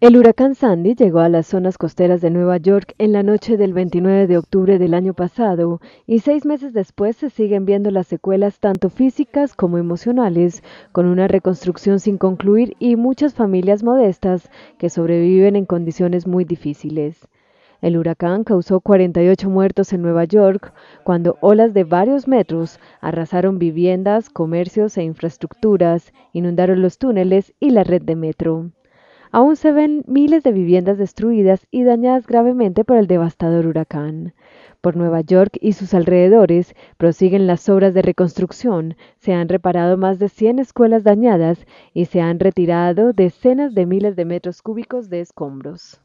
El huracán Sandy llegó a las zonas costeras de Nueva York en la noche del 29 de octubre del año pasado y seis meses después se siguen viendo las secuelas tanto físicas como emocionales, con una reconstrucción sin concluir y muchas familias modestas que sobreviven en condiciones muy difíciles. El huracán causó 48 muertos en Nueva York cuando olas de varios metros arrasaron viviendas, comercios e infraestructuras, inundaron los túneles y la red de metro. Aún se ven miles de viviendas destruidas y dañadas gravemente por el devastador huracán. Por Nueva York y sus alrededores prosiguen las obras de reconstrucción, se han reparado más de 100 escuelas dañadas y se han retirado decenas de miles de metros cúbicos de escombros.